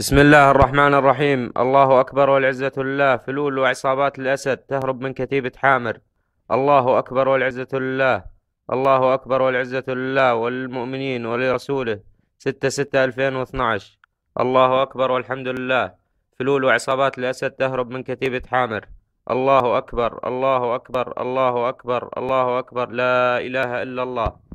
بسم الله الرحمن الرحيم الله أكبر والعزة لله فلول وعصابات الأسد تهرب من كتيبة حامر الله أكبر والعزة لله الله أكبر والعزة لله والمؤمنين ولرسوله ستة ستة ألفين واثناش الله أكبر والحمد لله فلول وعصابات الأسد تهرب من كتيبة حامر الله أكبر الله أكبر الله أكبر الله أكبر لا إله إلا الله